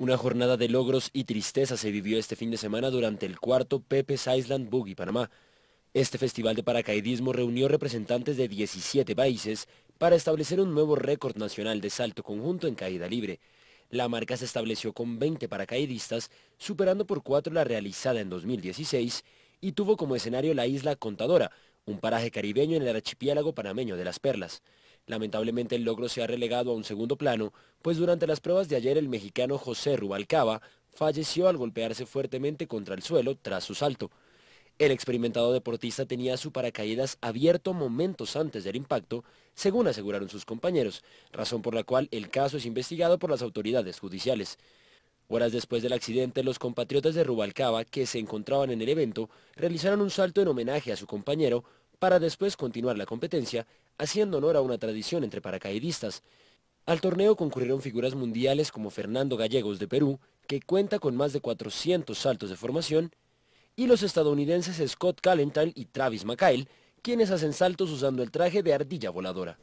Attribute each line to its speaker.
Speaker 1: Una jornada de logros y tristeza se vivió este fin de semana durante el cuarto Pepe's Island Boogie Panamá. Este festival de paracaidismo reunió representantes de 17 países para establecer un nuevo récord nacional de salto conjunto en caída libre. La marca se estableció con 20 paracaidistas, superando por cuatro la realizada en 2016 y tuvo como escenario la isla Contadora, un paraje caribeño en el archipiélago panameño de las Perlas. Lamentablemente el logro se ha relegado a un segundo plano, pues durante las pruebas de ayer el mexicano José Rubalcaba falleció al golpearse fuertemente contra el suelo tras su salto. El experimentado deportista tenía su paracaídas abierto momentos antes del impacto, según aseguraron sus compañeros, razón por la cual el caso es investigado por las autoridades judiciales. Horas después del accidente, los compatriotas de Rubalcaba, que se encontraban en el evento, realizaron un salto en homenaje a su compañero para después continuar la competencia, haciendo honor a una tradición entre paracaidistas. Al torneo concurrieron figuras mundiales como Fernando Gallegos de Perú, que cuenta con más de 400 saltos de formación, y los estadounidenses Scott Calentine y Travis McKyle, quienes hacen saltos usando el traje de ardilla voladora.